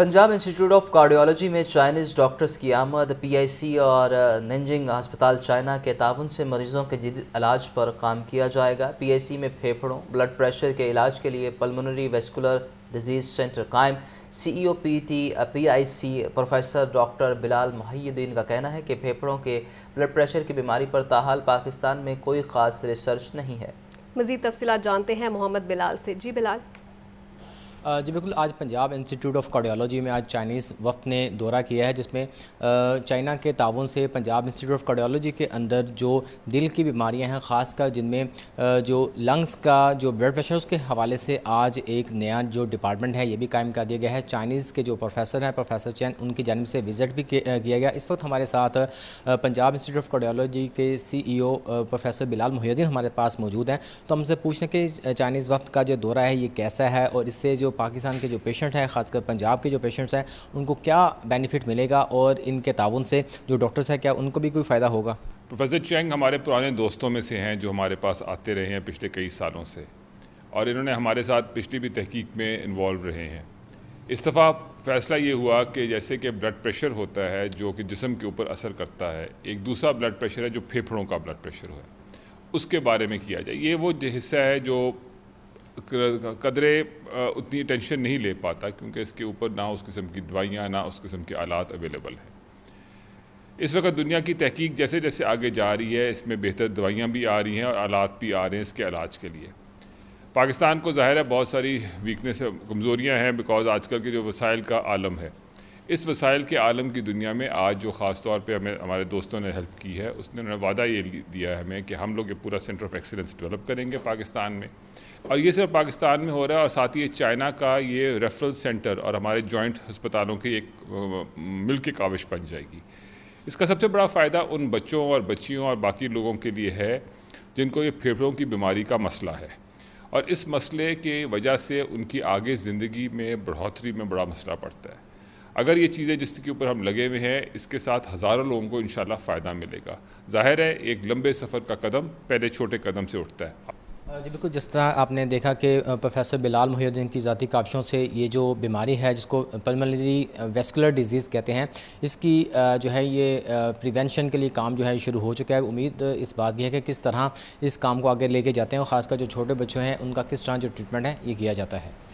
Punjab institute of cardiology में Chinese doctors की आमद पीआईसी और नंजिंग अस्पताल चाइना के ताउन से मरीज़ों के जदीद इलाज पर काम किया जाएगा पीआईसी में फेफड़ों ब्लड प्रेशर के इलाज के लिए पल्मोनरी वेस्कुलर डिजीज़ सेंटर कायम CEO PT PIC professor doctor Bilal Muhaiuddin का कहना है कि फेफड़ों के ब्लड प्रेशर की बीमारी पर ताहाल पाकिस्तान में कोई ख़ास रिसर्च नहीं है मज़ीद तफसीत जानते हैं मोहम्मद बिलाल से जी बिलाल जी बिल्कुल आज पंजाब इंस्टीट्यूट ऑफ कार्डियोलॉजी में आज चाइनीज़ वफ़ ने दौरा किया है जिसमें चाइना के ताउन से पंजाब इंस्टीट्यूट ऑफ कार्डियोलॉजी के अंदर जो दिल की बीमारियां हैं ख़ासकर जिनमें जो लंग्स का जो ब्लड प्रेशर उसके हवाले से आज एक नया जो डिपार्टमेंट है ये भी कायम कर दिया गया है चाइनीज़ के जो प्रोफेसर हैं प्रोफेसर चैन उनकी जानब से विज़िट भी किया गया इस वक्त हमारे साथ पंजाब इंस्टीट्यूट ऑफ कार्डियोलॉजी के सी ई ओ प्रोफेसर बिलाल मुहैद्दीन हमारे पास मौजूद हैं तो हमसे पूछने के चाइनीज़ वफ़ का जो दौरा है ये कैसा है और इससे जो पाकिस्तान के जो पेशेंट हैं खासकर पंजाब के जो पेशेंट्स हैं उनको क्या बेनिफिट मिलेगा और इनके ताउन से जो डॉक्टर्स हैं क्या उनको भी कोई फ़ायदा होगा प्रोफेसर चेंग हमारे पुराने दोस्तों में से हैं जो हमारे पास आते रहे हैं पिछले कई सालों से और इन्होंने हमारे साथ पिछली भी तहकीक में इन्वॉल्व रहे हैं इस दफ़ा फ़ैसला ये हुआ कि जैसे कि ब्लड प्रेशर होता है जो कि जिसम के ऊपर असर करता है एक दूसरा ब्लड प्रेशर है जो फेफड़ों का ब्लड प्रेशर है उसके बारे में किया जाए ये वो हिस्सा है जो कदरे उतनी टेंशन नहीं ले पाता क्योंकि इसके ऊपर ना उस किस्म की दवाइयाँ ना उस किस्म के आलात अवेलेबल हैं इस वक्त दुनिया की तहकीक जैसे जैसे आगे जा रही है इसमें बेहतर दवाइयाँ भी आ रही हैं और आलात भी आ रहे हैं इसके इलाज के लिए पाकिस्तान को ज़ाहिर है बहुत सारी वीकनेस कमज़ोरियाँ हैं बिकॉज़ आजकल के जो वसाइल का आलम है इस वसाइल के आलम की दुनिया में आज जो ख़ास तौर पे हमें हमारे दोस्तों ने हेल्प की है उसने उन्होंने वादा ये दिया है हमें कि हम लोग ये पूरा सेंटर ऑफ एक्सीलेंस डेवलप करेंगे पाकिस्तान में और ये सिर्फ पाकिस्तान में हो रहा है और साथ ही ये चाइना का ये रेफरल सेंटर और हमारे जॉइंट हस्पतालों की एक मिल के काविश बन जाएगी इसका सबसे बड़ा फ़ायदा उन बच्चों और बच्चियों और बाकी लोगों के लिए है जिनको ये फेफड़ों की बीमारी का मसला है और इस मसले के वजह से उनकी आगे ज़िंदगी में बढ़ोतरी में बड़ा मसला पड़ता है अगर ये चीज़ें जिसके ऊपर हम लगे हुए हैं इसके साथ हज़ारों लोगों को इन फ़ायदा मिलेगा जाहिर है एक लंबे सफ़र का कदम पहले छोटे कदम से उठता है जी बिल्कुल जिस तरह आपने देखा कि प्रोफेसर बिलाल मुहीद्दीन की ज़ाती काबिशों से ये जो बीमारी है जिसको पल्मनरी वेस्कुलर डिजीज़ कहते हैं इसकी जो है ये प्रिवेंशन के लिए काम जो है शुरू हो चुका है उम्मीद इस बात की है कि किस तरह इस काम को आगे लेके जाते हैं और ख़ासकर जो छोटे बच्चों हैं उनका किस तरह जो ट्रीटमेंट है ये किया जाता है